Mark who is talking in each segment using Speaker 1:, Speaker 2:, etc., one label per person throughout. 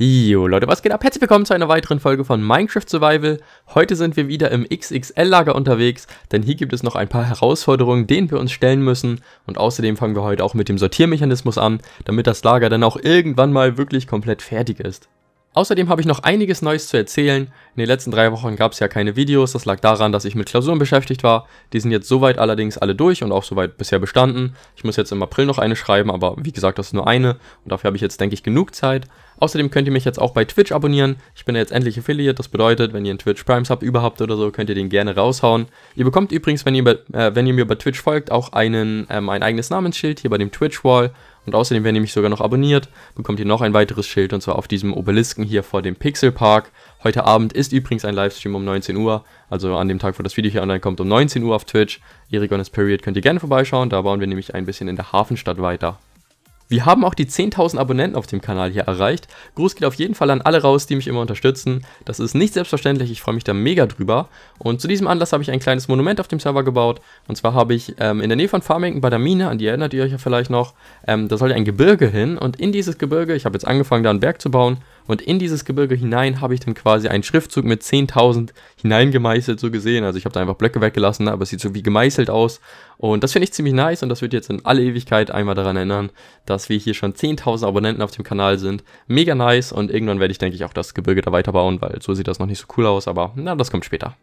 Speaker 1: Jo Leute, was geht ab? Herzlich willkommen zu einer weiteren Folge von Minecraft Survival. Heute sind wir wieder im XXL-Lager unterwegs, denn hier gibt es noch ein paar Herausforderungen, denen wir uns stellen müssen. Und außerdem fangen wir heute auch mit dem Sortiermechanismus an, damit das Lager dann auch irgendwann mal wirklich komplett fertig ist. Außerdem habe ich noch einiges Neues zu erzählen. In den letzten drei Wochen gab es ja keine Videos, das lag daran, dass ich mit Klausuren beschäftigt war. Die sind jetzt soweit allerdings alle durch und auch soweit bisher bestanden. Ich muss jetzt im April noch eine schreiben, aber wie gesagt, das ist nur eine und dafür habe ich jetzt, denke ich, genug Zeit. Außerdem könnt ihr mich jetzt auch bei Twitch abonnieren. Ich bin jetzt endlich Affiliate, das bedeutet, wenn ihr einen Twitch Prime Sub überhaupt oder so, könnt ihr den gerne raushauen. Ihr bekommt übrigens, wenn ihr, äh, wenn ihr mir bei Twitch folgt, auch einen, ähm, ein eigenes Namensschild hier bei dem Twitch-Wall. Und außerdem, wenn ihr mich sogar noch abonniert, bekommt ihr noch ein weiteres Schild und zwar auf diesem Obelisken hier vor dem Pixel Park. Heute Abend ist übrigens ein Livestream um 19 Uhr, also an dem Tag, wo das Video hier online kommt, um 19 Uhr auf Twitch. Erikonis Period könnt ihr gerne vorbeischauen, da bauen wir nämlich ein bisschen in der Hafenstadt weiter. Wir haben auch die 10.000 Abonnenten auf dem Kanal hier erreicht. Gruß geht auf jeden Fall an alle raus, die mich immer unterstützen. Das ist nicht selbstverständlich, ich freue mich da mega drüber. Und zu diesem Anlass habe ich ein kleines Monument auf dem Server gebaut. Und zwar habe ich ähm, in der Nähe von Farmington bei der Mine, an die erinnert ihr euch ja vielleicht noch, ähm, da ja ein Gebirge hin. Und in dieses Gebirge, ich habe jetzt angefangen, da einen Berg zu bauen, und in dieses Gebirge hinein habe ich dann quasi einen Schriftzug mit 10.000 hineingemeißelt, so gesehen. Also ich habe da einfach Blöcke weggelassen, aber es sieht so wie gemeißelt aus. Und das finde ich ziemlich nice und das wird jetzt in alle Ewigkeit einmal daran erinnern, dass wir hier schon 10.000 Abonnenten auf dem Kanal sind. Mega nice und irgendwann werde ich, denke ich, auch das Gebirge da weiterbauen, weil so sieht das noch nicht so cool aus, aber na, das kommt später.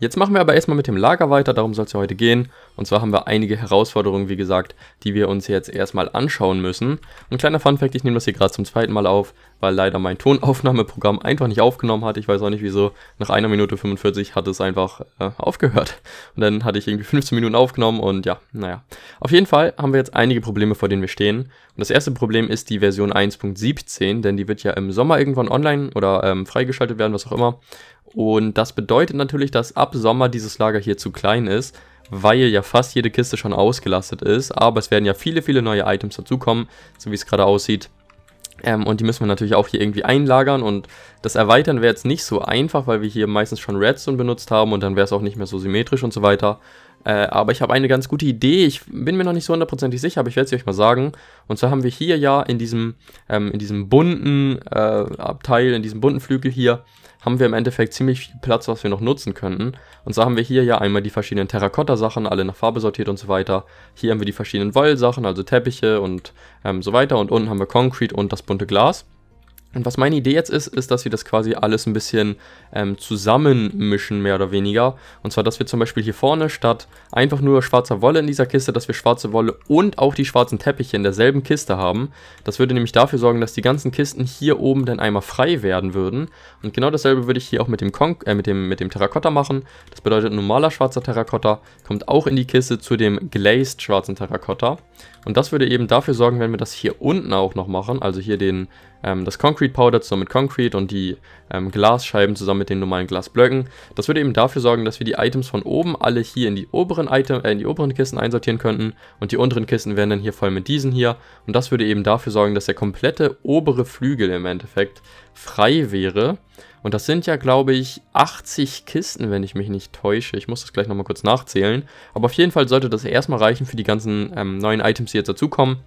Speaker 1: Jetzt machen wir aber erstmal mit dem Lager weiter, darum soll es ja heute gehen. Und zwar haben wir einige Herausforderungen, wie gesagt, die wir uns jetzt erstmal anschauen müssen. Ein kleiner Funfact, ich nehme das hier gerade zum zweiten Mal auf, weil leider mein Tonaufnahmeprogramm einfach nicht aufgenommen hat. Ich weiß auch nicht wieso, nach einer Minute 45 hat es einfach äh, aufgehört. Und dann hatte ich irgendwie 15 Minuten aufgenommen und ja, naja. Auf jeden Fall haben wir jetzt einige Probleme, vor denen wir stehen. Und das erste Problem ist die Version 1.17, denn die wird ja im Sommer irgendwann online oder ähm, freigeschaltet werden, was auch immer. Und das bedeutet natürlich, dass ab Sommer dieses Lager hier zu klein ist, weil ja fast jede Kiste schon ausgelastet ist. Aber es werden ja viele, viele neue Items dazukommen, so wie es gerade aussieht. Ähm, und die müssen wir natürlich auch hier irgendwie einlagern und das Erweitern wäre jetzt nicht so einfach, weil wir hier meistens schon Redstone benutzt haben und dann wäre es auch nicht mehr so symmetrisch und so weiter. Äh, aber ich habe eine ganz gute Idee. Ich bin mir noch nicht so hundertprozentig sicher, aber ich werde sie euch mal sagen. Und zwar haben wir hier ja in diesem, ähm, in diesem bunten äh, Abteil, in diesem bunten Flügel hier, haben wir im Endeffekt ziemlich viel Platz, was wir noch nutzen könnten. Und zwar haben wir hier ja einmal die verschiedenen Terrakotta-Sachen, alle nach Farbe sortiert und so weiter. Hier haben wir die verschiedenen Wollsachen, also Teppiche und ähm, so weiter. Und unten haben wir Concrete und das bunte Glas. Und was meine Idee jetzt ist, ist, dass wir das quasi alles ein bisschen ähm, zusammenmischen, mehr oder weniger. Und zwar, dass wir zum Beispiel hier vorne statt einfach nur schwarzer Wolle in dieser Kiste, dass wir schwarze Wolle und auch die schwarzen Teppiche in derselben Kiste haben. Das würde nämlich dafür sorgen, dass die ganzen Kisten hier oben dann einmal frei werden würden. Und genau dasselbe würde ich hier auch mit dem, Kon äh, mit dem, mit dem Terrakotta machen. Das bedeutet, normaler schwarzer Terrakotta kommt auch in die Kiste zu dem glazed schwarzen Terrakotta. Und das würde eben dafür sorgen, wenn wir das hier unten auch noch machen, also hier den, ähm, das Concrete Powder zusammen mit Concrete und die ähm, Glasscheiben zusammen mit den normalen Glasblöcken, das würde eben dafür sorgen, dass wir die Items von oben alle hier in die oberen Item, äh, in die oberen Kisten einsortieren könnten und die unteren Kisten wären dann hier voll mit diesen hier und das würde eben dafür sorgen, dass der komplette obere Flügel im Endeffekt frei wäre und das sind ja, glaube ich, 80 Kisten, wenn ich mich nicht täusche. Ich muss das gleich nochmal kurz nachzählen. Aber auf jeden Fall sollte das erstmal reichen für die ganzen ähm, neuen Items, die jetzt dazukommen.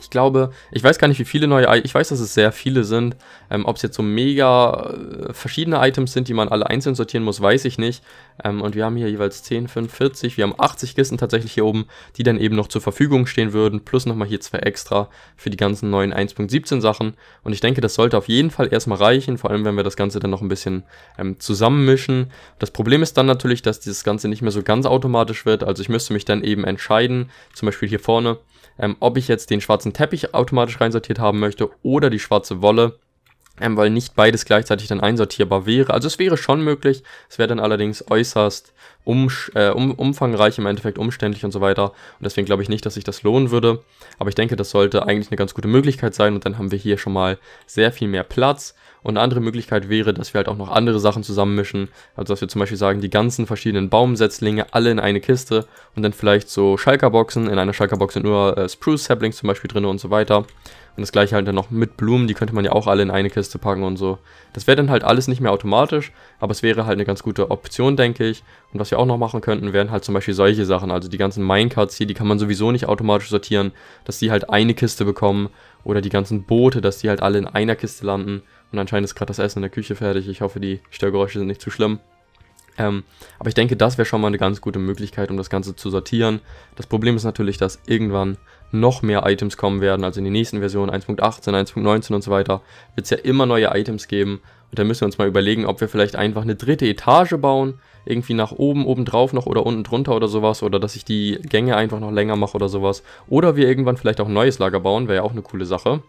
Speaker 1: Ich glaube, ich weiß gar nicht, wie viele neue, ich weiß, dass es sehr viele sind. Ähm, Ob es jetzt so mega äh, verschiedene Items sind, die man alle einzeln sortieren muss, weiß ich nicht. Ähm, und wir haben hier jeweils 10, 5, 40, wir haben 80 Kisten tatsächlich hier oben, die dann eben noch zur Verfügung stehen würden, plus nochmal hier zwei extra für die ganzen neuen 1.17 Sachen. Und ich denke, das sollte auf jeden Fall erstmal reichen, vor allem wenn wir das Ganze dann noch ein bisschen ähm, zusammenmischen. Das Problem ist dann natürlich, dass dieses Ganze nicht mehr so ganz automatisch wird, also ich müsste mich dann eben entscheiden, zum Beispiel hier vorne, ähm, ob ich jetzt den schwarzen Teppich automatisch reinsortiert haben möchte oder die schwarze Wolle ähm, weil nicht beides gleichzeitig dann einsortierbar wäre. Also es wäre schon möglich, es wäre dann allerdings äußerst um, äh, um, umfangreich, im Endeffekt umständlich und so weiter. Und deswegen glaube ich nicht, dass sich das lohnen würde. Aber ich denke, das sollte eigentlich eine ganz gute Möglichkeit sein und dann haben wir hier schon mal sehr viel mehr Platz. Und eine andere Möglichkeit wäre, dass wir halt auch noch andere Sachen zusammenmischen. Also dass wir zum Beispiel sagen, die ganzen verschiedenen Baumsetzlinge alle in eine Kiste und dann vielleicht so Schalkerboxen, in einer Schalkerbox sind nur äh, Spruce-Saplings zum Beispiel drin und so weiter. Und das gleiche halt dann noch mit Blumen, die könnte man ja auch alle in eine Kiste packen und so. Das wäre dann halt alles nicht mehr automatisch, aber es wäre halt eine ganz gute Option, denke ich. Und was wir auch noch machen könnten, wären halt zum Beispiel solche Sachen. Also die ganzen Minecarts hier, die kann man sowieso nicht automatisch sortieren, dass die halt eine Kiste bekommen. Oder die ganzen Boote, dass die halt alle in einer Kiste landen. Und anscheinend ist gerade das Essen in der Küche fertig. Ich hoffe, die Störgeräusche sind nicht zu schlimm. Ähm, aber ich denke, das wäre schon mal eine ganz gute Möglichkeit, um das Ganze zu sortieren. Das Problem ist natürlich, dass irgendwann noch mehr Items kommen werden, also in den nächsten Versionen 1.18, 1.19 und so weiter, wird es ja immer neue Items geben. Und da müssen wir uns mal überlegen, ob wir vielleicht einfach eine dritte Etage bauen, irgendwie nach oben, oben drauf noch oder unten drunter oder sowas, oder dass ich die Gänge einfach noch länger mache oder sowas. Oder wir irgendwann vielleicht auch ein neues Lager bauen, wäre ja auch eine coole Sache.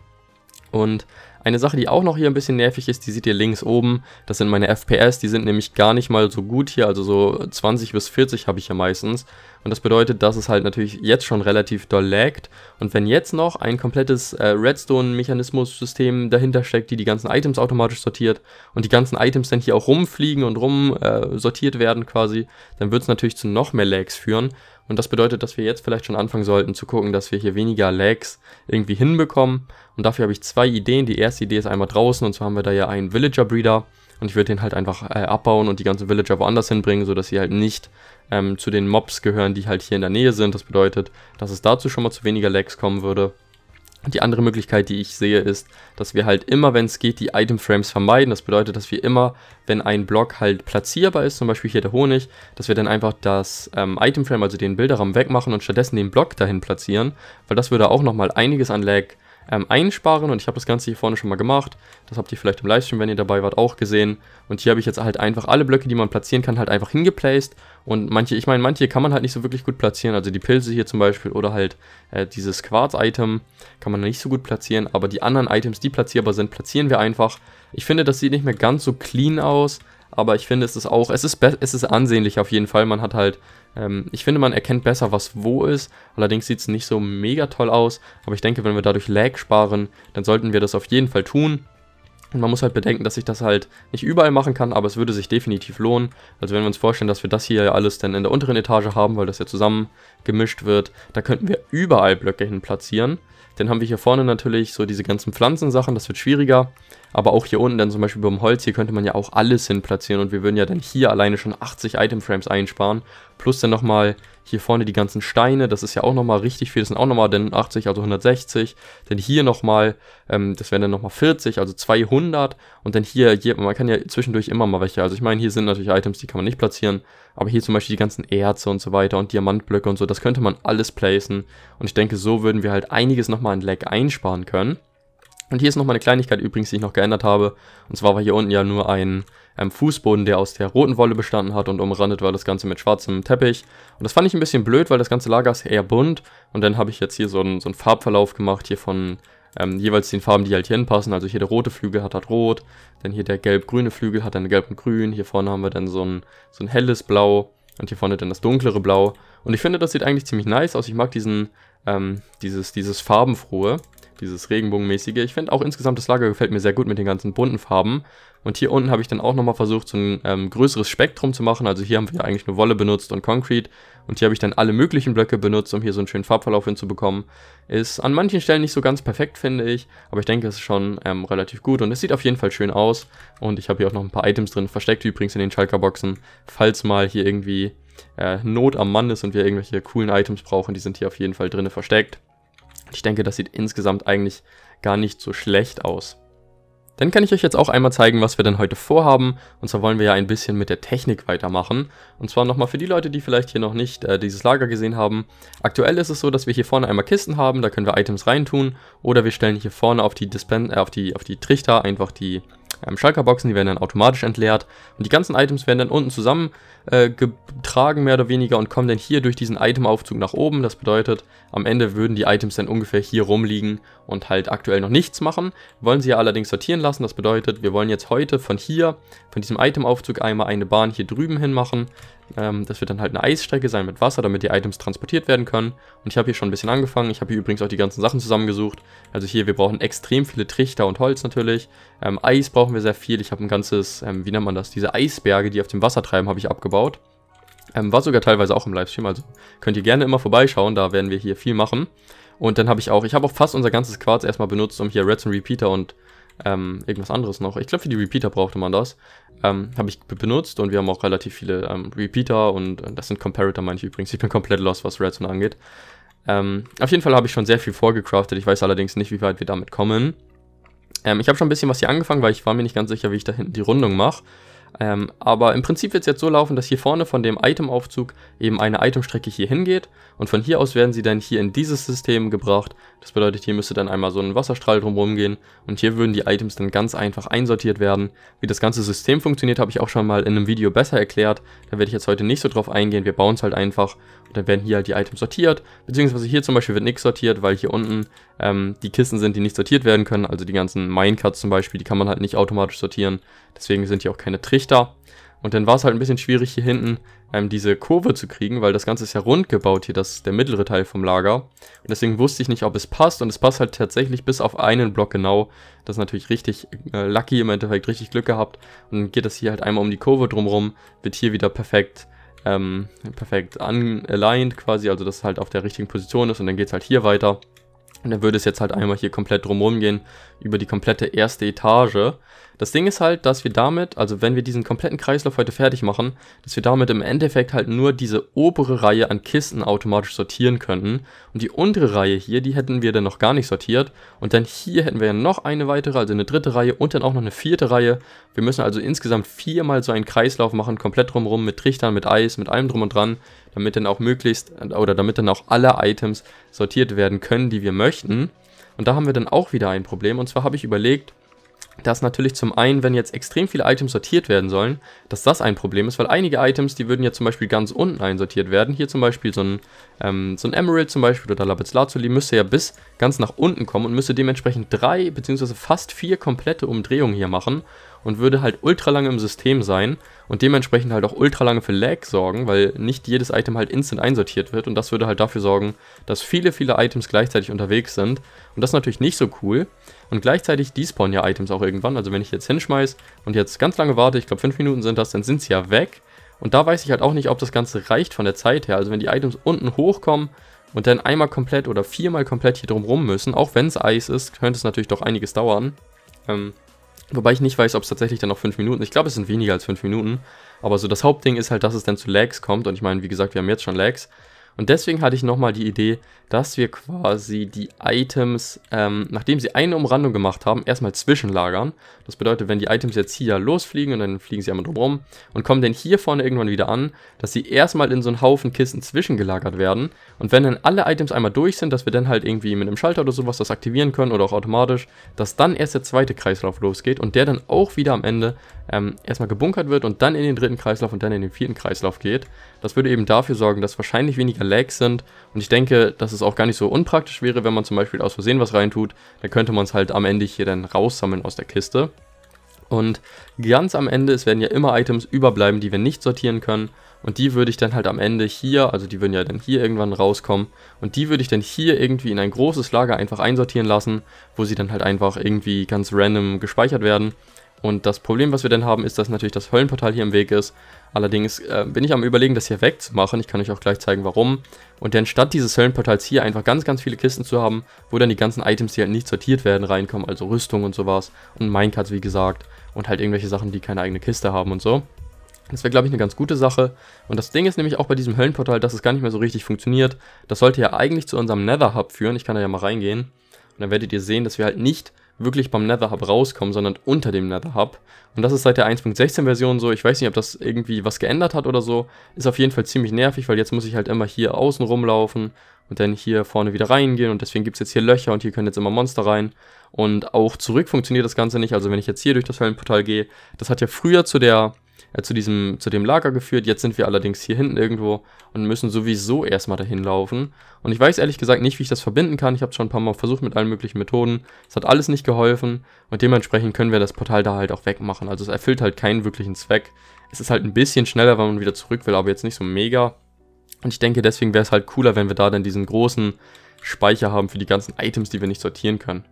Speaker 1: Und eine Sache, die auch noch hier ein bisschen nervig ist, die seht ihr links oben. Das sind meine FPS, die sind nämlich gar nicht mal so gut hier, also so 20 bis 40 habe ich ja meistens. Und das bedeutet, dass es halt natürlich jetzt schon relativ doll laggt. Und wenn jetzt noch ein komplettes äh, Redstone-Mechanismus-System dahinter steckt, die die ganzen Items automatisch sortiert und die ganzen Items dann hier auch rumfliegen und rum äh, sortiert werden quasi, dann wird es natürlich zu noch mehr Lags führen. Und das bedeutet, dass wir jetzt vielleicht schon anfangen sollten zu gucken, dass wir hier weniger Lags irgendwie hinbekommen. Und dafür habe ich zwei Ideen. Die erste Idee ist einmal draußen und zwar haben wir da ja einen Villager Breeder. Und ich würde den halt einfach äh, abbauen und die ganzen Villager woanders hinbringen, sodass sie halt nicht ähm, zu den Mobs gehören, die halt hier in der Nähe sind. Das bedeutet, dass es dazu schon mal zu weniger Lags kommen würde. Die andere Möglichkeit, die ich sehe, ist, dass wir halt immer, wenn es geht, die Item-Frames vermeiden. Das bedeutet, dass wir immer, wenn ein Block halt platzierbar ist, zum Beispiel hier der Honig, dass wir dann einfach das ähm, Item-Frame, also den Bilderraum, wegmachen und stattdessen den Block dahin platzieren, weil das würde auch nochmal einiges an Lag ähm, einsparen und ich habe das Ganze hier vorne schon mal gemacht. Das habt ihr vielleicht im Livestream, wenn ihr dabei wart, auch gesehen. Und hier habe ich jetzt halt einfach alle Blöcke, die man platzieren kann, halt einfach hingeplaced. Und manche, ich meine, manche kann man halt nicht so wirklich gut platzieren. Also die Pilze hier zum Beispiel oder halt äh, dieses Quarz-Item kann man nicht so gut platzieren. Aber die anderen Items, die platzierbar sind, platzieren wir einfach. Ich finde, das sieht nicht mehr ganz so clean aus aber ich finde, es ist auch, es ist, es ist ansehnlich auf jeden Fall. Man hat halt ähm, ich finde, man erkennt besser, was wo ist. Allerdings sieht es nicht so mega toll aus. Aber ich denke, wenn wir dadurch Lag sparen, dann sollten wir das auf jeden Fall tun. Und man muss halt bedenken, dass ich das halt nicht überall machen kann, aber es würde sich definitiv lohnen. Also wenn wir uns vorstellen, dass wir das hier ja alles dann in der unteren Etage haben, weil das ja zusammen gemischt wird, da könnten wir überall Blöcke hin platzieren. Dann haben wir hier vorne natürlich so diese ganzen Pflanzensachen, das wird schwieriger. Aber auch hier unten dann zum Beispiel beim Holz, hier könnte man ja auch alles hin platzieren und wir würden ja dann hier alleine schon 80 Item-Frames einsparen. Plus dann nochmal hier vorne die ganzen Steine, das ist ja auch nochmal richtig viel, das sind auch nochmal dann 80, also 160. Dann hier nochmal, ähm, das wären dann nochmal 40, also 200. Und dann hier, hier, man kann ja zwischendurch immer mal welche, also ich meine, hier sind natürlich Items, die kann man nicht platzieren. Aber hier zum Beispiel die ganzen Erze und so weiter und Diamantblöcke und so, das könnte man alles placen. Und ich denke, so würden wir halt einiges nochmal an Lag einsparen können. Und hier ist nochmal eine Kleinigkeit übrigens, die ich noch geändert habe. Und zwar war hier unten ja nur ein ähm, Fußboden, der aus der roten Wolle bestanden hat und umrandet war das Ganze mit schwarzem Teppich. Und das fand ich ein bisschen blöd, weil das ganze Lager ist eher bunt. Und dann habe ich jetzt hier so einen, so Farbverlauf gemacht, hier von ähm, jeweils den Farben, die halt hier hinpassen. Also hier der rote Flügel hat halt rot, dann hier der gelb-grüne Flügel hat dann gelb und grün. Hier vorne haben wir dann so ein, so ein helles Blau und hier vorne dann das dunklere Blau. Und ich finde, das sieht eigentlich ziemlich nice aus. Ich mag diesen, ähm, dieses, dieses Farbenfrohe dieses Regenbogenmäßige. Ich finde auch insgesamt das Lager gefällt mir sehr gut mit den ganzen bunten Farben. Und hier unten habe ich dann auch nochmal versucht, so ein ähm, größeres Spektrum zu machen. Also hier haben wir eigentlich nur Wolle benutzt und Concrete. Und hier habe ich dann alle möglichen Blöcke benutzt, um hier so einen schönen Farbverlauf hinzubekommen. Ist an manchen Stellen nicht so ganz perfekt, finde ich. Aber ich denke, es ist schon ähm, relativ gut. Und es sieht auf jeden Fall schön aus. Und ich habe hier auch noch ein paar Items drin, versteckt übrigens in den Schalker-Boxen. Falls mal hier irgendwie äh, Not am Mann ist und wir irgendwelche coolen Items brauchen, die sind hier auf jeden Fall drin versteckt. Ich denke, das sieht insgesamt eigentlich gar nicht so schlecht aus. Dann kann ich euch jetzt auch einmal zeigen, was wir denn heute vorhaben. Und zwar wollen wir ja ein bisschen mit der Technik weitermachen. Und zwar nochmal für die Leute, die vielleicht hier noch nicht äh, dieses Lager gesehen haben. Aktuell ist es so, dass wir hier vorne einmal Kisten haben, da können wir Items reintun. Oder wir stellen hier vorne auf die, Dispen äh, auf die, auf die Trichter einfach die ähm, Schalkerboxen, die werden dann automatisch entleert. Und die ganzen Items werden dann unten zusammen äh, getragen, mehr oder weniger, und kommen dann hier durch diesen Itemaufzug nach oben. Das bedeutet, am Ende würden die Items dann ungefähr hier rumliegen und halt aktuell noch nichts machen. Wollen sie ja allerdings sortieren lassen. Das bedeutet, wir wollen jetzt heute von hier, von diesem Itemaufzug einmal eine Bahn hier drüben hin machen. Ähm, das wird dann halt eine Eisstrecke sein mit Wasser, damit die Items transportiert werden können. Und ich habe hier schon ein bisschen angefangen. Ich habe hier übrigens auch die ganzen Sachen zusammengesucht. Also hier, wir brauchen extrem viele Trichter und Holz natürlich. Ähm, Eis brauchen wir sehr viel. Ich habe ein ganzes, ähm, wie nennt man das, diese Eisberge, die auf dem Wasser treiben, habe ich abgebaut gebaut. Ähm, war sogar teilweise auch im Livestream, also könnt ihr gerne immer vorbeischauen, da werden wir hier viel machen. Und dann habe ich auch, ich habe auch fast unser ganzes Quarz erstmal benutzt, um hier Redstone Repeater und ähm, irgendwas anderes noch. Ich glaube, für die Repeater brauchte man das. Ähm, habe ich benutzt und wir haben auch relativ viele ähm, Repeater und äh, das sind Comparator, meine ich übrigens. Ich bin komplett lost, was Redstone angeht. Ähm, auf jeden Fall habe ich schon sehr viel vorgecraftet. Ich weiß allerdings nicht, wie weit wir damit kommen. Ähm, ich habe schon ein bisschen was hier angefangen, weil ich war mir nicht ganz sicher, wie ich da hinten die Rundung mache. Ähm, aber im Prinzip wird es jetzt so laufen, dass hier vorne von dem Itemaufzug eben eine Itemstrecke hier hingeht und von hier aus werden sie dann hier in dieses System gebracht. Das bedeutet, hier müsste dann einmal so ein Wasserstrahl drumherum gehen und hier würden die Items dann ganz einfach einsortiert werden. Wie das ganze System funktioniert, habe ich auch schon mal in einem Video besser erklärt. Da werde ich jetzt heute nicht so drauf eingehen. Wir bauen es halt einfach und dann werden hier halt die Items sortiert, beziehungsweise hier zum Beispiel wird nichts sortiert, weil hier unten ähm, die Kissen sind, die nicht sortiert werden können. Also die ganzen Minecuts zum Beispiel, die kann man halt nicht automatisch sortieren. Deswegen sind hier auch keine Trichter. Und dann war es halt ein bisschen schwierig hier hinten ähm, diese Kurve zu kriegen, weil das Ganze ist ja rund gebaut hier, das der mittlere Teil vom Lager. Und deswegen wusste ich nicht, ob es passt und es passt halt tatsächlich bis auf einen Block genau. Das ist natürlich richtig äh, lucky, im Endeffekt richtig Glück gehabt. Und dann geht das hier halt einmal um die Kurve drumrum, wird hier wieder perfekt ähm, perfekt aligned quasi, also dass es halt auf der richtigen Position ist und dann geht es halt hier weiter. Und dann würde es jetzt halt einmal hier komplett drumherum gehen, über die komplette erste Etage. Das Ding ist halt, dass wir damit, also wenn wir diesen kompletten Kreislauf heute fertig machen, dass wir damit im Endeffekt halt nur diese obere Reihe an Kisten automatisch sortieren könnten. Und die untere Reihe hier, die hätten wir dann noch gar nicht sortiert. Und dann hier hätten wir ja noch eine weitere, also eine dritte Reihe und dann auch noch eine vierte Reihe. Wir müssen also insgesamt viermal so einen Kreislauf machen, komplett drumherum mit Trichtern, mit Eis, mit allem drum und dran, damit dann auch möglichst, oder damit dann auch alle Items sortiert werden können, die wir möchten. Und da haben wir dann auch wieder ein Problem. Und zwar habe ich überlegt, dass natürlich zum einen, wenn jetzt extrem viele Items sortiert werden sollen, dass das ein Problem ist, weil einige Items, die würden ja zum Beispiel ganz unten einsortiert werden. Hier zum Beispiel so ein, ähm, so ein Emerald zum Beispiel oder Lapis Lazuli müsste ja bis ganz nach unten kommen und müsste dementsprechend drei bzw. fast vier komplette Umdrehungen hier machen und würde halt ultra lange im System sein und dementsprechend halt auch ultra lange für Lag sorgen, weil nicht jedes Item halt instant einsortiert wird und das würde halt dafür sorgen, dass viele, viele Items gleichzeitig unterwegs sind und das ist natürlich nicht so cool. Und gleichzeitig despawnen ja Items auch irgendwann. Also wenn ich jetzt hinschmeiße und jetzt ganz lange warte, ich glaube 5 Minuten sind das, dann sind sie ja weg. Und da weiß ich halt auch nicht, ob das Ganze reicht von der Zeit her. Also wenn die Items unten hochkommen und dann einmal komplett oder viermal komplett hier drum rum müssen, auch wenn es Eis ist, könnte es natürlich doch einiges dauern. Ähm, wobei ich nicht weiß, ob es tatsächlich dann noch 5 Minuten, ist. ich glaube es sind weniger als 5 Minuten. Aber so das Hauptding ist halt, dass es dann zu Lags kommt. Und ich meine, wie gesagt, wir haben jetzt schon Lags. Und deswegen hatte ich nochmal die Idee, dass wir quasi die Items, ähm, nachdem sie eine Umrandung gemacht haben, erstmal zwischenlagern. Das bedeutet, wenn die Items jetzt hier losfliegen und dann fliegen sie einmal drumherum und kommen dann hier vorne irgendwann wieder an, dass sie erstmal in so einen Haufen Kisten zwischengelagert werden. Und wenn dann alle Items einmal durch sind, dass wir dann halt irgendwie mit einem Schalter oder sowas das aktivieren können oder auch automatisch, dass dann erst der zweite Kreislauf losgeht und der dann auch wieder am Ende ähm, erstmal gebunkert wird und dann in den dritten Kreislauf und dann in den vierten Kreislauf geht. Das würde eben dafür sorgen, dass wahrscheinlich weniger Lags sind und ich denke, dass es auch gar nicht so unpraktisch wäre, wenn man zum Beispiel aus Versehen was reintut, dann könnte man es halt am Ende hier dann raussammeln aus der Kiste. Und ganz am Ende, es werden ja immer Items überbleiben, die wir nicht sortieren können. Und die würde ich dann halt am Ende hier, also die würden ja dann hier irgendwann rauskommen. Und die würde ich dann hier irgendwie in ein großes Lager einfach einsortieren lassen, wo sie dann halt einfach irgendwie ganz random gespeichert werden. Und das Problem, was wir dann haben, ist, dass natürlich das Höllenportal hier im Weg ist. Allerdings äh, bin ich am überlegen, das hier wegzumachen. Ich kann euch auch gleich zeigen, warum. Und dann statt dieses Höllenportals hier einfach ganz, ganz viele Kisten zu haben, wo dann die ganzen Items, die halt nicht sortiert werden, reinkommen. Also Rüstung und sowas und Minecarts, wie gesagt. Und halt irgendwelche Sachen, die keine eigene Kiste haben und so. Das wäre, glaube ich, eine ganz gute Sache. Und das Ding ist nämlich auch bei diesem Höllenportal, dass es gar nicht mehr so richtig funktioniert. Das sollte ja eigentlich zu unserem Nether-Hub führen. Ich kann da ja mal reingehen. Und dann werdet ihr sehen, dass wir halt nicht wirklich beim Nether Hub rauskommen, sondern unter dem Nether Hub. Und das ist seit der 1.16 Version so. Ich weiß nicht, ob das irgendwie was geändert hat oder so. Ist auf jeden Fall ziemlich nervig, weil jetzt muss ich halt immer hier außen rumlaufen und dann hier vorne wieder reingehen. Und deswegen gibt es jetzt hier Löcher und hier können jetzt immer Monster rein. Und auch zurück funktioniert das Ganze nicht. Also wenn ich jetzt hier durch das Höllenportal gehe, das hat ja früher zu der äh, zu, diesem, zu dem Lager geführt. Jetzt sind wir allerdings hier hinten irgendwo und müssen sowieso erstmal dahin laufen. Und ich weiß ehrlich gesagt nicht, wie ich das verbinden kann. Ich habe es schon ein paar Mal versucht mit allen möglichen Methoden. Es hat alles nicht geholfen und dementsprechend können wir das Portal da halt auch wegmachen. Also es erfüllt halt keinen wirklichen Zweck. Es ist halt ein bisschen schneller, wenn man wieder zurück will, aber jetzt nicht so mega. Und ich denke, deswegen wäre es halt cooler, wenn wir da dann diesen großen Speicher haben für die ganzen Items, die wir nicht sortieren können.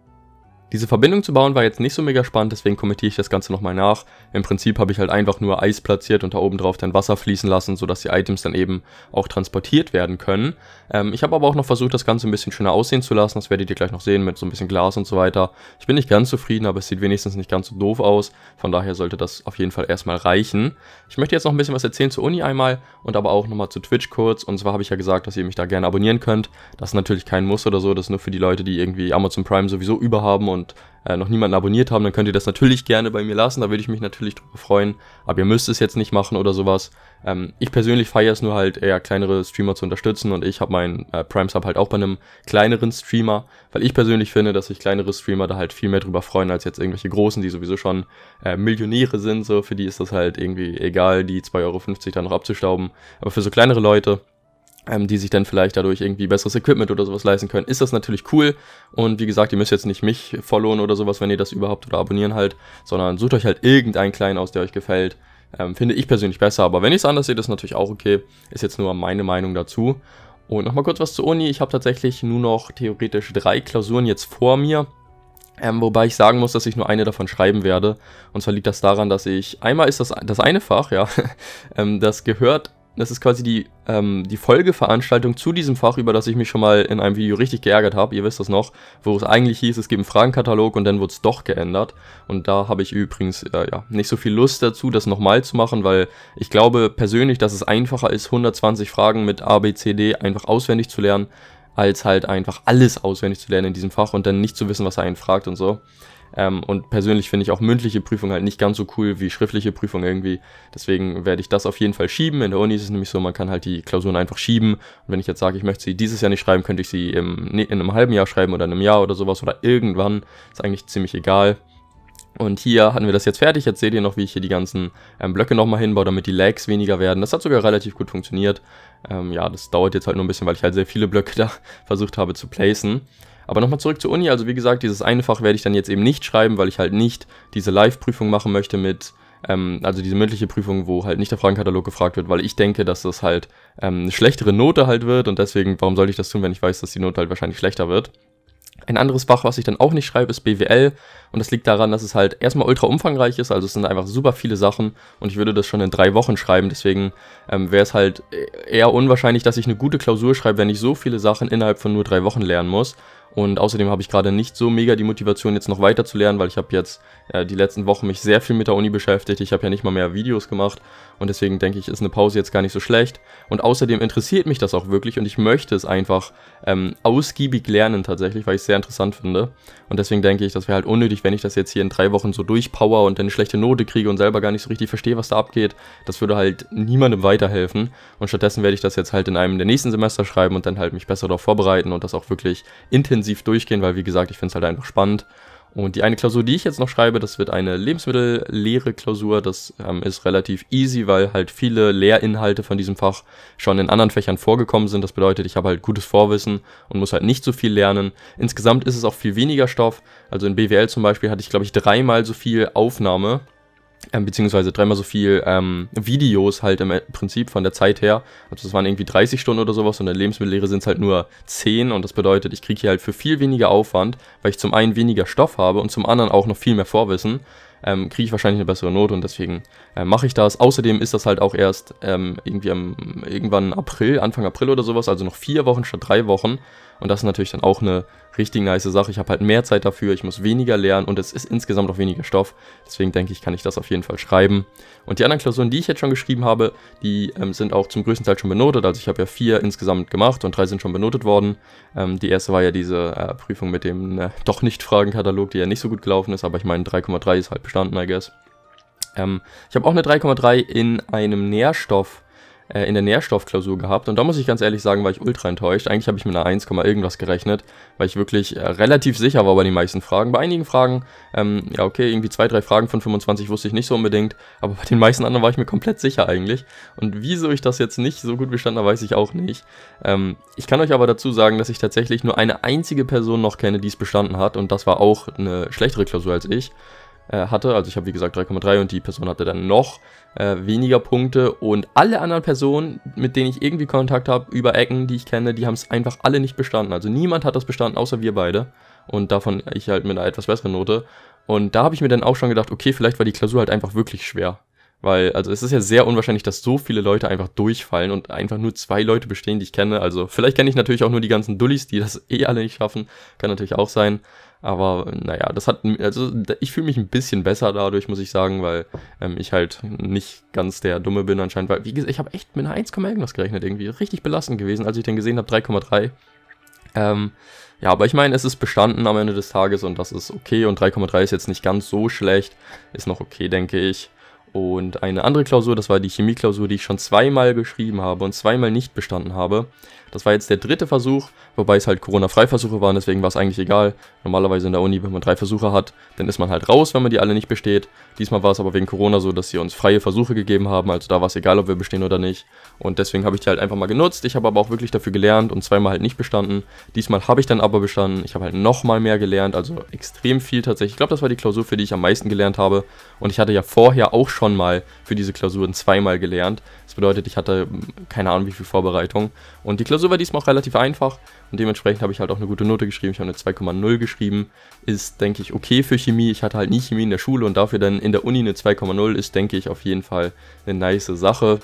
Speaker 1: Diese Verbindung zu bauen war jetzt nicht so mega spannend, deswegen kommentiere ich das Ganze nochmal nach. Im Prinzip habe ich halt einfach nur Eis platziert und da oben drauf dann Wasser fließen lassen, sodass die Items dann eben auch transportiert werden können. Ähm, ich habe aber auch noch versucht, das Ganze ein bisschen schöner aussehen zu lassen. Das werdet ihr gleich noch sehen mit so ein bisschen Glas und so weiter. Ich bin nicht ganz zufrieden, aber es sieht wenigstens nicht ganz so doof aus. Von daher sollte das auf jeden Fall erstmal reichen. Ich möchte jetzt noch ein bisschen was erzählen zur Uni einmal und aber auch nochmal zu Twitch kurz. Und zwar habe ich ja gesagt, dass ihr mich da gerne abonnieren könnt. Das ist natürlich kein Muss oder so. Das ist nur für die Leute, die irgendwie Amazon Prime sowieso überhaben und äh, noch niemanden abonniert haben, dann könnt ihr das natürlich gerne bei mir lassen. Da würde ich mich natürlich drüber freuen. Aber ihr müsst es jetzt nicht machen oder sowas. Ähm, ich persönlich feiere es nur halt eher kleinere Streamer zu unterstützen und ich habe meinen äh, Prime Sub halt auch bei einem kleineren Streamer, weil ich persönlich finde, dass sich kleinere Streamer da halt viel mehr drüber freuen als jetzt irgendwelche großen, die sowieso schon äh, Millionäre sind. So für die ist das halt irgendwie egal, die 2,50 Euro da noch abzustauben. Aber für so kleinere Leute ähm, die sich dann vielleicht dadurch irgendwie besseres Equipment oder sowas leisten können, ist das natürlich cool. Und wie gesagt, ihr müsst jetzt nicht mich followen oder sowas, wenn ihr das überhaupt oder abonnieren halt, sondern sucht euch halt irgendeinen Kleinen aus, der euch gefällt. Ähm, finde ich persönlich besser, aber wenn ihr es anders seht, ist natürlich auch okay. Ist jetzt nur meine Meinung dazu. Und nochmal kurz was zur Uni. Ich habe tatsächlich nur noch theoretisch drei Klausuren jetzt vor mir. Ähm, wobei ich sagen muss, dass ich nur eine davon schreiben werde. Und zwar liegt das daran, dass ich, einmal ist das das eine Fach, ja, ähm, das gehört das ist quasi die, ähm, die Folgeveranstaltung zu diesem Fach, über das ich mich schon mal in einem Video richtig geärgert habe. Ihr wisst das noch, wo es eigentlich hieß, es gibt einen Fragenkatalog und dann wurde es doch geändert. Und da habe ich übrigens äh, ja, nicht so viel Lust dazu, das nochmal zu machen, weil ich glaube persönlich, dass es einfacher ist, 120 Fragen mit A, B, C, D einfach auswendig zu lernen, als halt einfach alles auswendig zu lernen in diesem Fach und dann nicht zu wissen, was er einen fragt und so. Ähm, und persönlich finde ich auch mündliche Prüfungen halt nicht ganz so cool wie schriftliche Prüfungen irgendwie. Deswegen werde ich das auf jeden Fall schieben. In der Uni ist es nämlich so, man kann halt die Klausuren einfach schieben. Und wenn ich jetzt sage, ich möchte sie dieses Jahr nicht schreiben, könnte ich sie im, ne, in einem halben Jahr schreiben oder in einem Jahr oder sowas oder irgendwann. Ist eigentlich ziemlich egal. Und hier hatten wir das jetzt fertig. Jetzt seht ihr noch, wie ich hier die ganzen ähm, Blöcke nochmal hinbaue, damit die Lags weniger werden. Das hat sogar relativ gut funktioniert. Ähm, ja, das dauert jetzt halt nur ein bisschen, weil ich halt sehr viele Blöcke da versucht habe zu placen. Aber nochmal zurück zur Uni. Also wie gesagt, dieses eine Fach werde ich dann jetzt eben nicht schreiben, weil ich halt nicht diese Live-Prüfung machen möchte mit, ähm, also diese mündliche Prüfung, wo halt nicht der Fragenkatalog gefragt wird, weil ich denke, dass das halt ähm, eine schlechtere Note halt wird und deswegen, warum sollte ich das tun, wenn ich weiß, dass die Note halt wahrscheinlich schlechter wird? Ein anderes Fach, was ich dann auch nicht schreibe, ist BWL. Und das liegt daran, dass es halt erstmal ultra umfangreich ist. Also es sind einfach super viele Sachen. Und ich würde das schon in drei Wochen schreiben. Deswegen ähm, wäre es halt äh, eher unwahrscheinlich, dass ich eine gute Klausur schreibe, wenn ich so viele Sachen innerhalb von nur drei Wochen lernen muss. Und außerdem habe ich gerade nicht so mega die Motivation, jetzt noch weiter zu lernen, weil ich habe jetzt äh, die letzten Wochen mich sehr viel mit der Uni beschäftigt. Ich habe ja nicht mal mehr Videos gemacht und deswegen denke ich, ist eine Pause jetzt gar nicht so schlecht. Und außerdem interessiert mich das auch wirklich und ich möchte es einfach ähm, ausgiebig lernen tatsächlich, weil ich es sehr interessant finde. Und deswegen denke ich, das wäre halt unnötig, wenn ich das jetzt hier in drei Wochen so durchpower und dann eine schlechte Note kriege und selber gar nicht so richtig verstehe, was da abgeht. Das würde halt niemandem weiterhelfen. Und stattdessen werde ich das jetzt halt in einem der nächsten Semester schreiben und dann halt mich besser darauf vorbereiten und das auch wirklich intensiv intensiv durchgehen, weil wie gesagt, ich finde es halt einfach spannend. Und die eine Klausur, die ich jetzt noch schreibe, das wird eine Lebensmittellehre Klausur. Das ähm, ist relativ easy, weil halt viele Lehrinhalte von diesem Fach schon in anderen Fächern vorgekommen sind. Das bedeutet, ich habe halt gutes Vorwissen und muss halt nicht so viel lernen. Insgesamt ist es auch viel weniger Stoff. Also in BWL zum Beispiel hatte ich, glaube ich, dreimal so viel Aufnahme ähm, beziehungsweise dreimal so viel ähm, Videos halt im äh, Prinzip von der Zeit her. Also das waren irgendwie 30 Stunden oder sowas und in der Lebensmittellehre sind es halt nur 10 und das bedeutet, ich kriege hier halt für viel weniger Aufwand, weil ich zum einen weniger Stoff habe und zum anderen auch noch viel mehr Vorwissen, ähm, kriege ich wahrscheinlich eine bessere Note und deswegen äh, mache ich das. Außerdem ist das halt auch erst ähm, irgendwie am, irgendwann April, Anfang April oder sowas, also noch vier Wochen statt drei Wochen. Und das ist natürlich dann auch eine richtig nice Sache. Ich habe halt mehr Zeit dafür, ich muss weniger lernen und es ist insgesamt auch weniger Stoff. Deswegen denke ich, kann ich das auf jeden Fall schreiben. Und die anderen Klausuren, die ich jetzt schon geschrieben habe, die ähm, sind auch zum größten Teil schon benotet. Also ich habe ja vier insgesamt gemacht und drei sind schon benotet worden. Ähm, die erste war ja diese äh, Prüfung mit dem äh, doch nicht Fragenkatalog, die ja nicht so gut gelaufen ist, aber ich meine 3,3 ist halt bestanden, I guess. Ähm, ich habe auch eine 3,3 in einem Nährstoff äh, in der Nährstoffklausur gehabt und da muss ich ganz ehrlich sagen, war ich ultra enttäuscht. Eigentlich habe ich mit einer 1, irgendwas gerechnet, weil ich wirklich äh, relativ sicher war bei den meisten Fragen. Bei einigen Fragen, ähm, ja okay, irgendwie zwei, drei Fragen von 25 wusste ich nicht so unbedingt, aber bei den meisten anderen war ich mir komplett sicher eigentlich. Und wieso ich das jetzt nicht so gut bestanden habe, weiß ich auch nicht. Ähm, ich kann euch aber dazu sagen, dass ich tatsächlich nur eine einzige Person noch kenne, die es bestanden hat und das war auch eine schlechtere Klausur als ich. Äh, hatte. Also ich habe wie gesagt 3,3 und die Person hatte dann noch äh, weniger Punkte. Und alle anderen Personen, mit denen ich irgendwie Kontakt habe, über Ecken, die ich kenne, die haben es einfach alle nicht bestanden. Also niemand hat das bestanden, außer wir beide. Und davon ich halt mit einer etwas besseren Note. Und da habe ich mir dann auch schon gedacht, okay, vielleicht war die Klausur halt einfach wirklich schwer. Weil, also es ist ja sehr unwahrscheinlich, dass so viele Leute einfach durchfallen und einfach nur zwei Leute bestehen, die ich kenne. Also vielleicht kenne ich natürlich auch nur die ganzen Dullis, die das eh alle nicht schaffen. Kann natürlich auch sein. Aber naja, das hat, also ich fühle mich ein bisschen besser dadurch, muss ich sagen, weil ähm, ich halt nicht ganz der Dumme bin anscheinend. Weil, wie gesagt, ich habe echt mit einer 1, irgendwas gerechnet irgendwie. Richtig belastend gewesen, als ich den gesehen habe, 3,3. Ähm, ja, aber ich meine, es ist bestanden am Ende des Tages und das ist okay. Und 3,3 ist jetzt nicht ganz so schlecht. Ist noch okay, denke ich. Und eine andere Klausur, das war die Chemieklausur, die ich schon zweimal geschrieben habe und zweimal nicht bestanden habe. Das war jetzt der dritte Versuch, wobei es halt Corona-Freiversuche waren, deswegen war es eigentlich egal. Normalerweise in der Uni, wenn man drei Versuche hat, dann ist man halt raus, wenn man die alle nicht besteht. Diesmal war es aber wegen Corona so, dass sie uns freie Versuche gegeben haben, also da war es egal, ob wir bestehen oder nicht. Und deswegen habe ich die halt einfach mal genutzt. Ich habe aber auch wirklich dafür gelernt und zweimal halt nicht bestanden. Diesmal habe ich dann aber bestanden. Ich habe halt nochmal mehr gelernt, also extrem viel tatsächlich. Ich glaube, das war die Klausur, für die ich am meisten gelernt habe. Und ich hatte ja vorher auch schon mal für diese Klausuren zweimal gelernt. Das bedeutet, ich hatte hm, keine Ahnung, wie viel Vorbereitung. Und die Klausur war diesmal auch relativ einfach und dementsprechend habe ich halt auch eine gute Note geschrieben. Ich habe eine 2,0 geschrieben. Ist, denke ich, okay für Chemie. Ich hatte halt nie Chemie in der Schule und dafür dann in der Uni eine 2,0 ist, denke ich, auf jeden Fall eine nice Sache.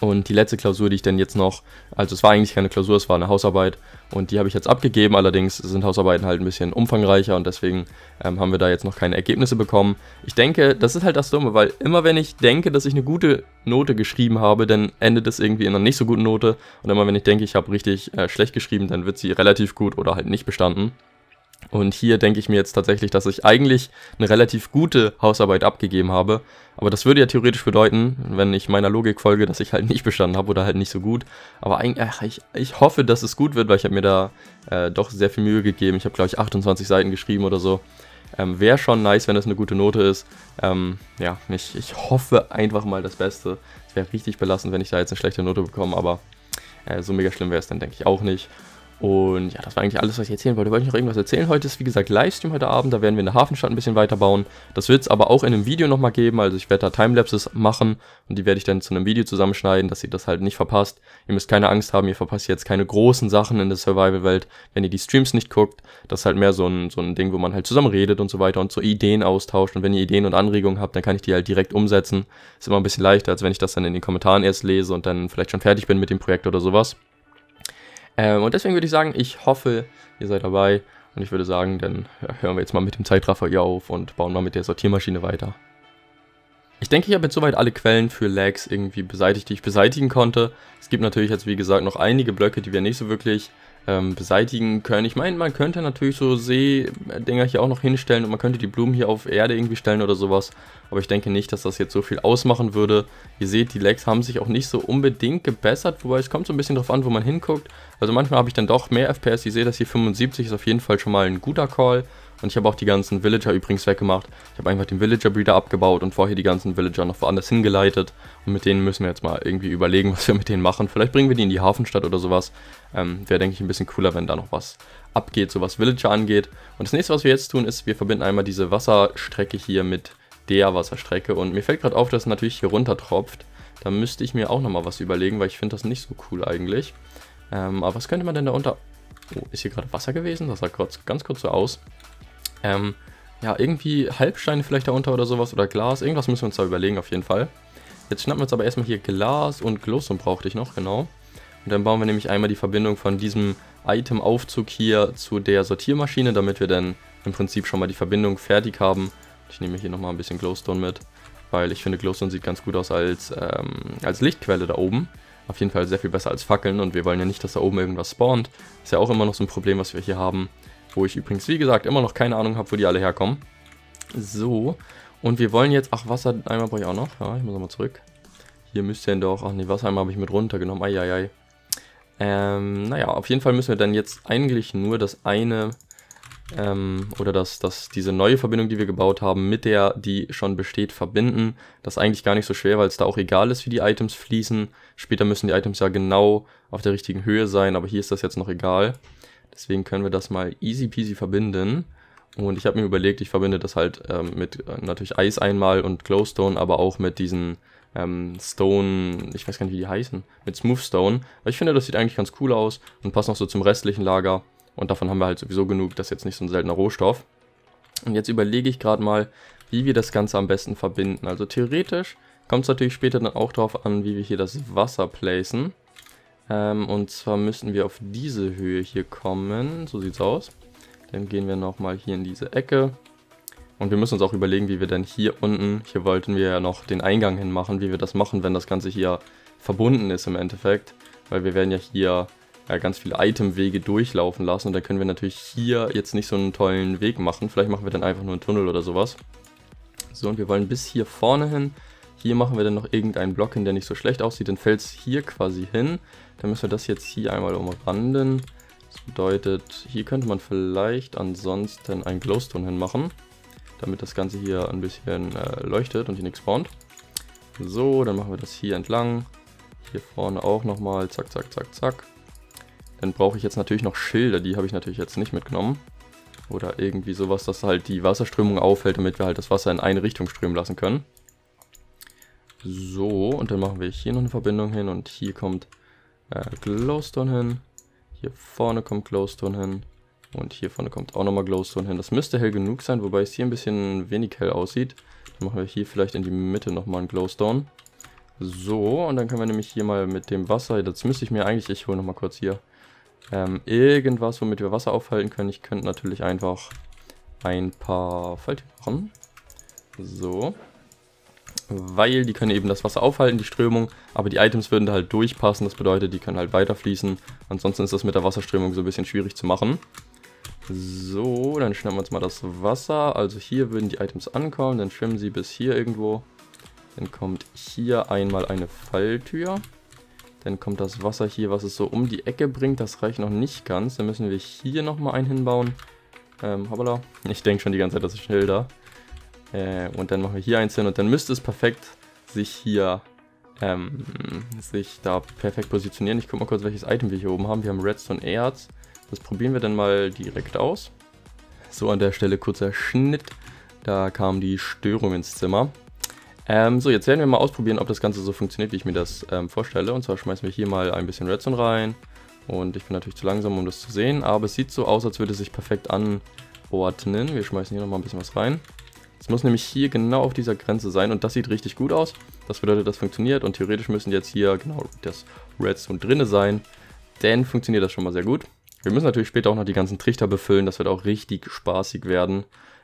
Speaker 1: Und die letzte Klausur, die ich dann jetzt noch, also es war eigentlich keine Klausur, es war eine Hausarbeit und die habe ich jetzt abgegeben. Allerdings sind Hausarbeiten halt ein bisschen umfangreicher und deswegen ähm, haben wir da jetzt noch keine Ergebnisse bekommen. Ich denke, das ist halt das Dumme, weil immer wenn ich denke, dass ich eine gute Note geschrieben habe, dann endet es irgendwie in einer nicht so guten Note. Und immer wenn ich denke, ich habe richtig äh, schlecht geschrieben, dann wird sie relativ gut oder halt nicht bestanden. Und hier denke ich mir jetzt tatsächlich, dass ich eigentlich eine relativ gute Hausarbeit abgegeben habe. Aber das würde ja theoretisch bedeuten, wenn ich meiner Logik folge, dass ich halt nicht bestanden habe oder halt nicht so gut. Aber eigentlich, ach, ich, ich hoffe, dass es gut wird, weil ich habe mir da äh, doch sehr viel Mühe gegeben. Ich habe, glaube ich, 28 Seiten geschrieben oder so. Ähm, Wäre schon nice, wenn das eine gute Note ist. Ähm, ja, ich, ich hoffe einfach mal das Beste. Es wäre richtig belastend, wenn ich da jetzt eine schlechte Note bekomme, aber äh, so mega schlimm wäre es dann, denke ich, auch nicht. Und ja, das war eigentlich alles, was ich erzählen wollte. Wollte ich noch irgendwas erzählen? Heute ist, wie gesagt, Livestream heute Abend. Da werden wir in der Hafenstadt ein bisschen weiterbauen. Das wird es aber auch in einem Video nochmal geben. Also ich werde da Timelapses machen und die werde ich dann zu einem Video zusammenschneiden, dass ihr das halt nicht verpasst. Ihr müsst keine Angst haben, ihr verpasst jetzt keine großen Sachen in der Survival-Welt, wenn ihr die Streams nicht guckt. Das ist halt mehr so ein, so ein Ding, wo man halt zusammen redet und so weiter und so Ideen austauscht. Und wenn ihr Ideen und Anregungen habt, dann kann ich die halt direkt umsetzen. Ist immer ein bisschen leichter, als wenn ich das dann in den Kommentaren erst lese und dann vielleicht schon fertig bin mit dem Projekt oder sowas. Ähm, und deswegen würde ich sagen, ich hoffe, ihr seid dabei. Und ich würde sagen, dann hören wir jetzt mal mit dem Zeitraffer hier auf und bauen mal mit der Sortiermaschine weiter. Ich denke, ich habe jetzt soweit alle Quellen für Lags irgendwie beseitigt, die ich beseitigen konnte. Es gibt natürlich jetzt, wie gesagt, noch einige Blöcke, die wir nicht so wirklich ähm, beseitigen können. Ich meine, man könnte natürlich so Seedinger hier auch noch hinstellen und man könnte die Blumen hier auf Erde irgendwie stellen oder sowas. Aber ich denke nicht, dass das jetzt so viel ausmachen würde. Ihr seht, die Legs haben sich auch nicht so unbedingt gebessert, wobei es kommt so ein bisschen drauf an, wo man hinguckt. Also manchmal habe ich dann doch mehr FPS. Ihr seht, das hier 75 ist auf jeden Fall schon mal ein guter Call. Und ich habe auch die ganzen Villager übrigens weggemacht. Ich habe einfach den Villager-Breeder abgebaut und vorher die ganzen Villager noch woanders hingeleitet. Und mit denen müssen wir jetzt mal irgendwie überlegen, was wir mit denen machen. Vielleicht bringen wir die in die Hafenstadt oder sowas. Ähm, Wäre, denke ich, ein bisschen cooler, wenn da noch was abgeht, so was Villager angeht. Und das nächste, was wir jetzt tun, ist, wir verbinden einmal diese Wasserstrecke hier mit der Wasserstrecke. Und mir fällt gerade auf, dass es natürlich hier runter tropft. Da müsste ich mir auch nochmal was überlegen, weil ich finde das nicht so cool eigentlich. Ähm, aber was könnte man denn da unter... Oh, ist hier gerade Wasser gewesen? Das sah kurz, ganz kurz so aus. Ähm, ja, irgendwie Halbsteine vielleicht darunter oder sowas oder Glas. Irgendwas müssen wir uns da überlegen auf jeden Fall. Jetzt schnappen wir uns aber erstmal hier Glas und Glossum brauchte ich noch, genau. Und dann bauen wir nämlich einmal die Verbindung von diesem Item-Aufzug hier zu der Sortiermaschine, damit wir dann im Prinzip schon mal die Verbindung fertig haben. Ich nehme hier nochmal ein bisschen Glowstone mit, weil ich finde Glowstone sieht ganz gut aus als, ähm, als Lichtquelle da oben. Auf jeden Fall sehr viel besser als Fackeln und wir wollen ja nicht, dass da oben irgendwas spawnt. Ist ja auch immer noch so ein Problem, was wir hier haben. Wo ich übrigens, wie gesagt, immer noch keine Ahnung habe, wo die alle herkommen. So. Und wir wollen jetzt, ach, Wassereimer brauche ich auch noch. Ja, ich muss nochmal zurück. Hier müsste denn doch, ach nee, Wassereimer habe ich mit runtergenommen. Eieiei. Ähm, naja, auf jeden Fall müssen wir dann jetzt eigentlich nur das eine, ähm, oder das, das, diese neue Verbindung, die wir gebaut haben, mit der, die schon besteht, verbinden. Das ist eigentlich gar nicht so schwer, weil es da auch egal ist, wie die Items fließen. Später müssen die Items ja genau auf der richtigen Höhe sein, aber hier ist das jetzt noch egal. Deswegen können wir das mal easy peasy verbinden. Und ich habe mir überlegt, ich verbinde das halt ähm, mit äh, natürlich Eis einmal und Glowstone, aber auch mit diesen ähm, Stone, ich weiß gar nicht, wie die heißen, mit Smoothstone. Weil ich finde, das sieht eigentlich ganz cool aus und passt noch so zum restlichen Lager. Und davon haben wir halt sowieso genug, das ist jetzt nicht so ein seltener Rohstoff. Und jetzt überlege ich gerade mal, wie wir das Ganze am besten verbinden. Also theoretisch kommt es natürlich später dann auch darauf an, wie wir hier das Wasser placen. Ähm, und zwar müssen wir auf diese Höhe hier kommen. So sieht's aus. Dann gehen wir nochmal hier in diese Ecke. Und wir müssen uns auch überlegen, wie wir denn hier unten, hier wollten wir ja noch den Eingang hin machen, wie wir das machen, wenn das Ganze hier verbunden ist im Endeffekt. Weil wir werden ja hier äh, ganz viele Itemwege durchlaufen lassen und dann können wir natürlich hier jetzt nicht so einen tollen Weg machen. Vielleicht machen wir dann einfach nur einen Tunnel oder sowas. So, und wir wollen bis hier vorne hin. Hier machen wir dann noch irgendeinen Block hin, der nicht so schlecht aussieht. Dann fällt es hier quasi hin. Dann müssen wir das jetzt hier einmal umranden. Das bedeutet, hier könnte man vielleicht ansonsten einen Glowstone hinmachen, damit das Ganze hier ein bisschen äh, leuchtet und hier nichts spawnt. So, dann machen wir das hier entlang. Hier vorne auch nochmal. Zack, zack, zack, zack. Dann brauche ich jetzt natürlich noch Schilder. Die habe ich natürlich jetzt nicht mitgenommen. Oder irgendwie sowas, dass halt die Wasserströmung auffällt, damit wir halt das Wasser in eine Richtung strömen lassen können. So, und dann machen wir hier noch eine Verbindung hin und hier kommt äh, Glowstone hin. Hier vorne kommt Glowstone hin. Und hier vorne kommt auch nochmal Glowstone hin. Das müsste hell genug sein, wobei es hier ein bisschen wenig hell aussieht. Dann machen wir hier vielleicht in die Mitte nochmal einen Glowstone. So, und dann können wir nämlich hier mal mit dem Wasser, das müsste ich mir eigentlich, ich hole nochmal kurz hier, ähm, irgendwas, womit wir Wasser aufhalten können. Ich könnte natürlich einfach ein paar Falten machen. So weil die können eben das Wasser aufhalten, die Strömung, aber die Items würden da halt durchpassen, das bedeutet, die können halt weiter fließen. Ansonsten ist das mit der Wasserströmung so ein bisschen schwierig zu machen. So, dann schnappen wir uns mal das Wasser. Also hier würden die Items ankommen, dann schwimmen sie bis hier irgendwo. Dann kommt hier einmal eine Falltür. Dann kommt das Wasser hier, was es so um die Ecke bringt. Das reicht noch nicht ganz. Dann müssen wir hier nochmal einen hinbauen. Ähm, hoppala. Ich denke schon die ganze Zeit, das ist schnell da. Äh, und dann machen wir hier eins hin und dann müsste es perfekt sich hier, ähm, sich da perfekt positionieren. Ich gucke mal kurz, welches Item wir hier oben haben. Wir haben Redstone Erz. Das probieren wir dann mal direkt aus. So, an der Stelle kurzer Schnitt. Da kam die Störung ins Zimmer. Ähm, so, jetzt werden wir mal ausprobieren, ob das Ganze so funktioniert, wie ich mir das ähm, vorstelle. Und zwar schmeißen wir hier mal ein bisschen Redstone rein. Und ich bin natürlich zu langsam, um das zu sehen. Aber es sieht so aus, als würde es sich perfekt anordnen. Wir schmeißen hier nochmal ein bisschen was rein. Es muss nämlich hier genau auf dieser Grenze sein und das sieht richtig gut aus. Das bedeutet, das funktioniert und theoretisch müssen jetzt hier genau das Redstone drinne sein. Denn funktioniert das schon mal sehr gut. Wir müssen natürlich später auch noch die ganzen Trichter befüllen. Das wird auch richtig spaßig werden.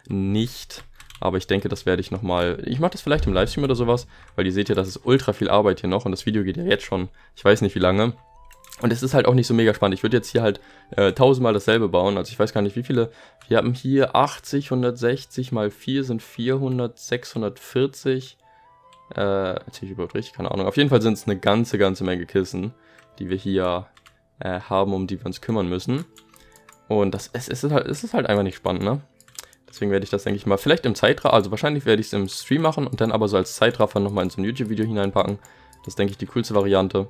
Speaker 1: Nicht, aber ich denke, das werde ich nochmal... Ich mache das vielleicht im Livestream oder sowas, weil ihr seht ja, das ist ultra viel Arbeit hier noch und das Video geht ja jetzt schon, ich weiß nicht wie lange. Und es ist halt auch nicht so mega spannend. Ich würde jetzt hier halt äh, tausendmal dasselbe bauen. Also ich weiß gar nicht, wie viele. Wir haben hier 80, 160 mal 4 sind 400, 640. Äh, erzähle ich überhaupt richtig? Keine Ahnung. Auf jeden Fall sind es eine ganze, ganze Menge Kissen, die wir hier äh, haben, um die wir uns kümmern müssen. Und das es, es ist, halt, es ist halt einfach nicht spannend, ne? Deswegen werde ich das, denke ich mal, vielleicht im Zeitraffer, also wahrscheinlich werde ich es im Stream machen und dann aber so als Zeitraffer nochmal in so ein YouTube-Video hineinpacken. Das ist, denke ich, die coolste Variante.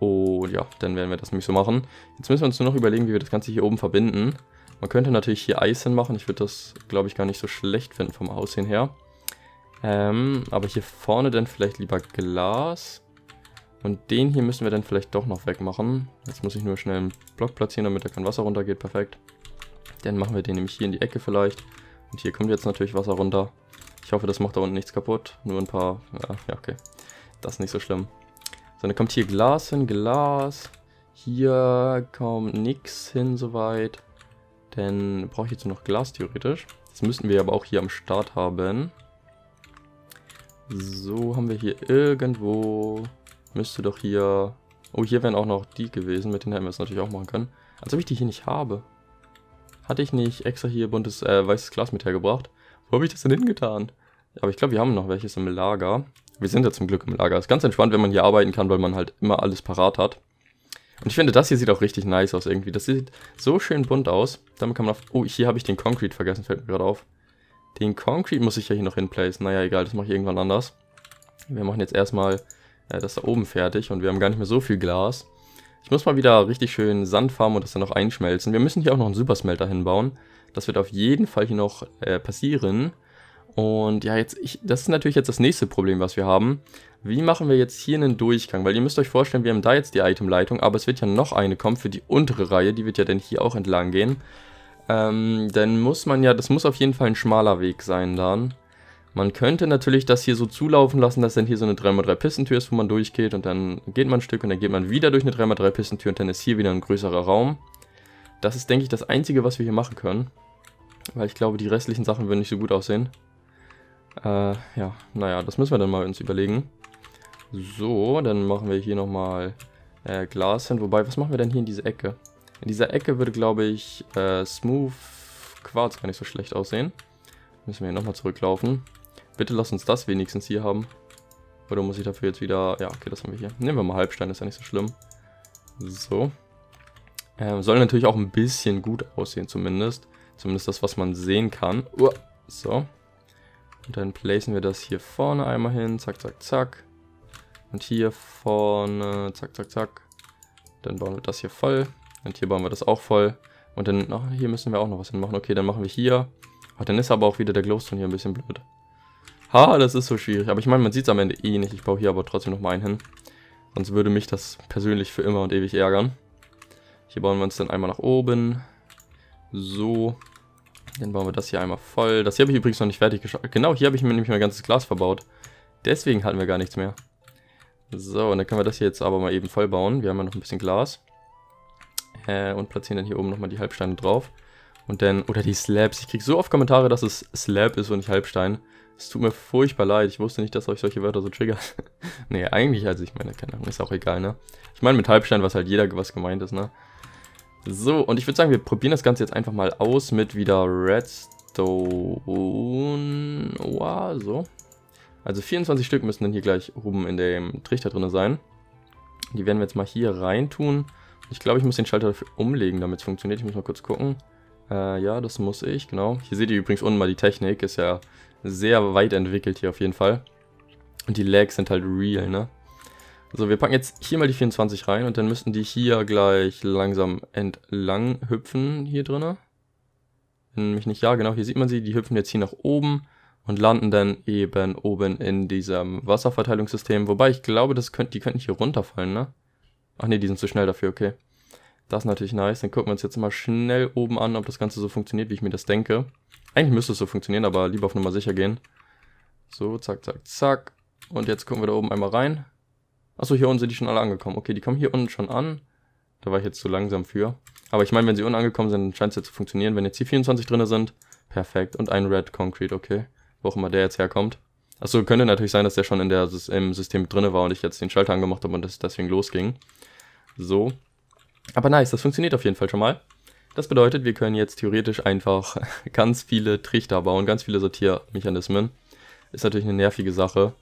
Speaker 1: Und ja, dann werden wir das nämlich so machen. Jetzt müssen wir uns nur noch überlegen, wie wir das Ganze hier oben verbinden. Man könnte natürlich hier Eis hinmachen. Ich würde das, glaube ich, gar nicht so schlecht finden vom Aussehen her. Ähm, aber hier vorne dann vielleicht lieber Glas. Und den hier müssen wir dann vielleicht doch noch wegmachen. Jetzt muss ich nur schnell einen Block platzieren, damit da kein Wasser runtergeht. Perfekt. Dann machen wir den nämlich hier in die Ecke vielleicht. Und hier kommt jetzt natürlich Wasser runter. Ich hoffe, das macht da unten nichts kaputt. Nur ein paar... Ja, okay. Das ist nicht so schlimm. So, dann kommt hier Glas hin, Glas. Hier kommt nichts hin soweit. Dann brauche ich jetzt nur noch Glas theoretisch. Das müssten wir aber auch hier am Start haben. So, haben wir hier irgendwo... Müsste doch hier... Oh, hier wären auch noch die gewesen. Mit denen hätten wir es natürlich auch machen können. Als ob ich die hier nicht habe. Hatte ich nicht extra hier buntes, äh, weißes Glas mit hergebracht? Wo habe ich das denn hingetan? Aber ich glaube, wir haben noch welches im Lager. Wir sind ja zum Glück im Lager. Ist ganz entspannt, wenn man hier arbeiten kann, weil man halt immer alles parat hat. Und ich finde, das hier sieht auch richtig nice aus irgendwie. Das sieht so schön bunt aus. Damit kann man auf... Oh, hier habe ich den Concrete vergessen, fällt mir gerade auf. Den Concrete muss ich ja hier noch hinplacen. Naja, egal, das mache ich irgendwann anders. Wir machen jetzt erstmal äh, das da oben fertig und wir haben gar nicht mehr so viel Glas. Ich muss mal wieder richtig schön Sand farmen und das dann noch einschmelzen. Wir müssen hier auch noch einen Supersmelter hinbauen. Das wird auf jeden Fall hier noch äh, passieren. Und ja, jetzt ich, das ist natürlich jetzt das nächste Problem, was wir haben. Wie machen wir jetzt hier einen Durchgang? Weil ihr müsst euch vorstellen, wir haben da jetzt die Itemleitung, aber es wird ja noch eine kommen für die untere Reihe. Die wird ja dann hier auch entlang gehen. Ähm, dann muss man ja, das muss auf jeden Fall ein schmaler Weg sein dann. Man könnte natürlich das hier so zulaufen lassen, dass dann hier so eine 3x3-Pistentür ist, wo man durchgeht und dann geht man ein Stück und dann geht man wieder durch eine 3x3-Pistentür und dann ist hier wieder ein größerer Raum. Das ist, denke ich, das Einzige, was wir hier machen können, weil ich glaube, die restlichen Sachen würden nicht so gut aussehen. Äh, ja, naja, das müssen wir dann mal uns überlegen. So, dann machen wir hier nochmal äh, Glas hin. Wobei, was machen wir denn hier in diese Ecke? In dieser Ecke würde, glaube ich, äh, Smooth Quarz gar nicht so schlecht aussehen. Müssen wir hier nochmal zurücklaufen. Bitte lass uns das wenigstens hier haben. Oder muss ich dafür jetzt wieder... Ja, okay, das haben wir hier. Nehmen wir mal Halbstein, ist ja nicht so schlimm. So. Ähm, soll natürlich auch ein bisschen gut aussehen zumindest. Zumindest das, was man sehen kann. So. Und dann placen wir das hier vorne einmal hin. Zack, zack, zack. Und hier vorne, zack, zack, zack. Dann bauen wir das hier voll. Und hier bauen wir das auch voll. Und dann, ach, hier müssen wir auch noch was hinmachen. Okay, dann machen wir hier. Ach, dann ist aber auch wieder der Glowstone hier ein bisschen blöd. Ha, das ist so schwierig. Aber ich meine, man sieht es am Ende eh nicht. Ich baue hier aber trotzdem noch mal einen hin. Sonst würde mich das persönlich für immer und ewig ärgern. Hier bauen wir uns dann einmal nach oben. So. Dann bauen wir das hier einmal voll. Das hier habe ich übrigens noch nicht fertig geschafft. Genau, hier habe ich mir nämlich mein ganzes Glas verbaut. Deswegen hatten wir gar nichts mehr. So, und dann können wir das hier jetzt aber mal eben voll bauen. Wir haben ja noch ein bisschen Glas. Äh, und platzieren dann hier oben nochmal die Halbsteine drauf. Und dann, oder die Slabs. Ich kriege so oft Kommentare, dass es Slab ist und nicht Halbstein. Es tut mir furchtbar leid. Ich wusste nicht, dass euch solche Wörter so triggern. nee, eigentlich, also ich meine, keine Ahnung, ist auch egal, ne? Ich meine, mit Halbstein, was halt jeder, was gemeint ist, ne? So, und ich würde sagen, wir probieren das Ganze jetzt einfach mal aus mit wieder Redstone. Oha, so. Also 24 Stück müssen dann hier gleich oben in dem Trichter drin sein. Die werden wir jetzt mal hier reintun. Ich glaube, ich muss den Schalter dafür umlegen, damit es funktioniert. Ich muss mal kurz gucken. Äh, ja, das muss ich, genau. Hier seht ihr übrigens unten mal die Technik. Ist ja sehr weit entwickelt hier auf jeden Fall. Und die Lags sind halt real, ne? So, wir packen jetzt hier mal die 24 rein und dann müssten die hier gleich langsam entlang hüpfen, hier drinnen. Wenn mich nicht, ja genau, hier sieht man sie, die hüpfen jetzt hier nach oben und landen dann eben oben in diesem Wasserverteilungssystem. Wobei ich glaube, das könnt, die könnten hier runterfallen, ne? Ach ne, die sind zu schnell dafür, okay. Das ist natürlich nice. Dann gucken wir uns jetzt mal schnell oben an, ob das Ganze so funktioniert, wie ich mir das denke. Eigentlich müsste es so funktionieren, aber lieber auf Nummer sicher gehen. So, zack, zack, zack. Und jetzt gucken wir da oben einmal rein. Achso, hier unten sind die schon alle angekommen. Okay, die kommen hier unten schon an. Da war ich jetzt zu langsam für. Aber ich meine, wenn sie unten angekommen sind, scheint es ja zu funktionieren. Wenn jetzt die 24 drin sind, perfekt. Und ein Red Concrete, okay. Wo auch immer der jetzt herkommt. Achso, könnte natürlich sein, dass der schon in der, im System drin war und ich jetzt den Schalter angemacht habe und das deswegen losging. So. Aber nice, das funktioniert auf jeden Fall schon mal. Das bedeutet, wir können jetzt theoretisch einfach ganz viele Trichter bauen, ganz viele Sortiermechanismen. Ist natürlich eine nervige Sache,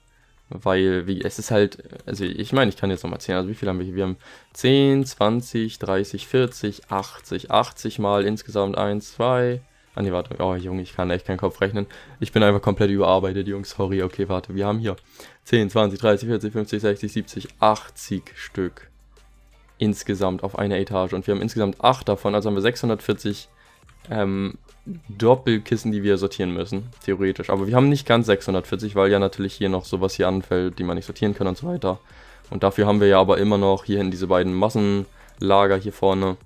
Speaker 1: weil wie, es ist halt, also ich meine, ich kann jetzt nochmal zählen, also wie viel haben wir hier? Wir haben 10, 20, 30, 40, 80, 80 mal insgesamt 1, 2. Ah ne, warte, oh Junge, ich kann echt keinen Kopf rechnen. Ich bin einfach komplett überarbeitet, Jungs, sorry. Okay, warte, wir haben hier 10, 20, 30, 40, 50, 60, 70, 80 Stück insgesamt auf einer Etage. Und wir haben insgesamt 8 davon, also haben wir 640 ähm, Doppelkissen, die wir sortieren müssen, theoretisch. Aber wir haben nicht ganz 640, weil ja natürlich hier noch sowas hier anfällt, die man nicht sortieren kann und so weiter. Und dafür haben wir ja aber immer noch hier in diese beiden Massenlager hier vorne.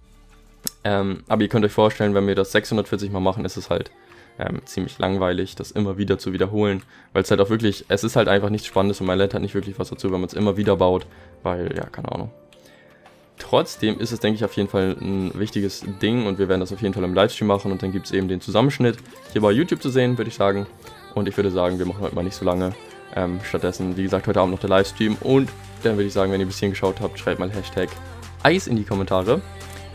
Speaker 1: Ähm, aber ihr könnt euch vorstellen, wenn wir das 640 mal machen, ist es halt ähm, ziemlich langweilig, das immer wieder zu wiederholen, weil es halt auch wirklich, es ist halt einfach nichts Spannendes und mein lernt hat nicht wirklich was dazu, wenn man es immer wieder baut, weil, ja, keine Ahnung. Trotzdem ist es, denke ich, auf jeden Fall ein wichtiges Ding und wir werden das auf jeden Fall im Livestream machen und dann gibt es eben den Zusammenschnitt hier bei YouTube zu sehen, würde ich sagen. Und ich würde sagen, wir machen heute mal nicht so lange. Ähm, stattdessen, wie gesagt, heute Abend noch der Livestream und dann würde ich sagen, wenn ihr bis hierhin geschaut habt, schreibt mal Hashtag Eis in die Kommentare. Und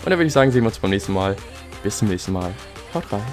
Speaker 1: dann würde ich sagen, sehen wir uns beim nächsten Mal. Bis zum nächsten Mal. Haut rein.